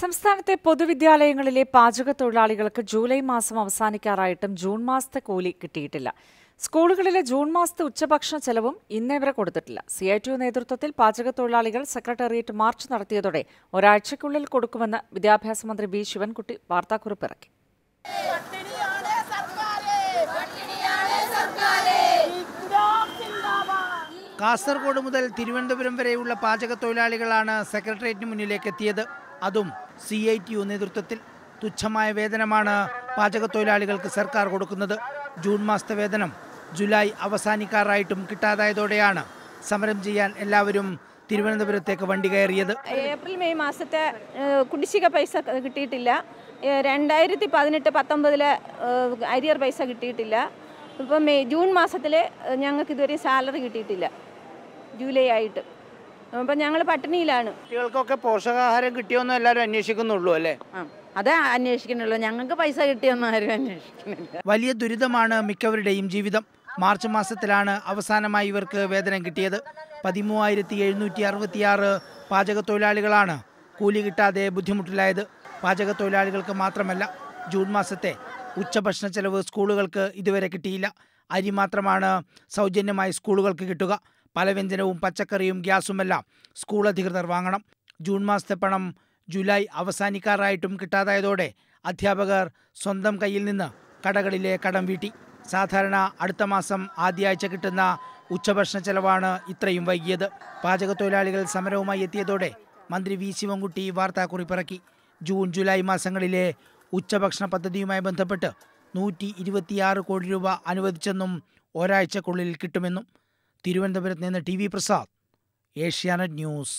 സംസ്ഥാനത്തെ പൊതുവിദ്യാലയങ്ങളിലെ പാചക തൊഴിലാളികൾക്ക് ജൂലൈ മാസം അവസാനിക്കാറായിട്ടും ജൂൺ മാസത്തെ കൂലി കിട്ടിയിട്ടില്ല സ്കൂളുകളിലെ ജൂൺ മാസത്തെ ഉച്ചഭക്ഷണ ചെലവും ഇന്നേ വരെ കൊടുത്തിട്ടില്ല സി ഐ ടി നേതൃത്വത്തിൽ പാചക തൊഴിലാളികൾ സെക്രട്ടേറിയറ്റ് മാർച്ച് നടത്തിയതോടെ ഒരാഴ്ചയ്ക്കുള്ളിൽ കൊടുക്കുമെന്ന് വിദ്യാഭ്യാസ മന്ത്രി വി ശിവൻകുട്ടി വാർത്താക്കുറിപ്പ് ഇറക്കി കാസർഗോഡ് മുതൽ തിരുവനന്തപുരം വരെയുള്ള പാചക തൊഴിലാളികളാണ് സെക്രട്ടേറിയറ്റിന് മുന്നിലേക്ക് എത്തിയത് അതും സി ഐ ടി യു നേതൃത്വത്തിൽ തുച്ഛമായ വേതനമാണ് തൊഴിലാളികൾക്ക് സർക്കാർ കൊടുക്കുന്നത് ജൂൺ മാസത്തെ വേതനം ജൂലൈ അവസാനിക്കാറായിട്ടും കിട്ടാതായതോടെയാണ് സമരം ചെയ്യാൻ എല്ലാവരും തിരുവനന്തപുരത്തേക്ക് വണ്ടി കയറിയത് ഏപ്രിൽ മെയ് മാസത്തെ കുടിശ്ശിക പൈസ കിട്ടിയിട്ടില്ല രണ്ടായിരത്തി പതിനെട്ട് പത്തൊമ്പതിലെ അരിയർ പൈസ കിട്ടിയിട്ടില്ല ഇപ്പം മെയ് ജൂൺ മാസത്തിൽ ഞങ്ങൾക്ക് ഇതുവരെ സാലറി കിട്ടിയിട്ടില്ല ജൂലൈ ആയിട്ട് അപ്പൊ ഞങ്ങൾ പട്ടിണിയിലാണ് കുട്ടികൾക്കൊക്കെ പോഷകാഹാരം കിട്ടിയോന്ന് എല്ലാവരും അന്വേഷിക്കുന്നുള്ളൂ അല്ലേ അത് അന്വേഷിക്കുന്നുള്ളൂ ഞങ്ങൾക്ക് പൈസ കിട്ടിയൊന്നും ആരും അന്വേഷിക്കുന്നില്ല വലിയ ദുരിതമാണ് മിക്കവരുടെയും ജീവിതം മാർച്ച് മാസത്തിലാണ് അവസാനമായി ഇവർക്ക് വേതനം കിട്ടിയത് പതിമൂവായിരത്തി എഴുന്നൂറ്റി അറുപത്തിയാറ് തൊഴിലാളികളാണ് കൂലി കിട്ടാതെ ബുദ്ധിമുട്ടിലായത് തൊഴിലാളികൾക്ക് മാത്രമല്ല ജൂൺ മാസത്തെ ഉച്ചഭക്ഷണ ചെലവ് സ്കൂളുകൾക്ക് ഇതുവരെ കിട്ടിയില്ല അരി മാത്രമാണ് സൗജന്യമായി സ്കൂളുകൾക്ക് കിട്ടുക പലവ്യഞ്ജനവും പച്ചക്കറിയും ഗ്യാസുമെല്ലാം സ്കൂൾ അധികൃതർ വാങ്ങണം ജൂൺ മാസത്തെ പണം ജൂലൈ അവസാനിക്കാറായിട്ടും കിട്ടാതായതോടെ അധ്യാപകർ സ്വന്തം കയ്യിൽ നിന്ന് കടകളിലെ കടം വീട്ടി സാധാരണ അടുത്ത മാസം ആദ്യയാഴ്ച കിട്ടുന്ന ഉച്ചഭക്ഷണ ചെലവാണ് ഇത്രയും വൈകിയത് തൊഴിലാളികൾ സമരവുമായി എത്തിയതോടെ മന്ത്രി വി ശിവൻകുട്ടി വാർത്താക്കുറിപ്പിറക്കി ജൂൺ ജൂലൈ മാസങ്ങളിലെ ഉച്ചഭക്ഷണ പദ്ധതിയുമായി ബന്ധപ്പെട്ട് നൂറ്റി കോടി രൂപ അനുവദിച്ചെന്നും ഒരാഴ്ചക്കുള്ളിൽ കിട്ടുമെന്നും തിരുവനന്തപുരത്ത് നിന്ന് T V Prasad Asianet news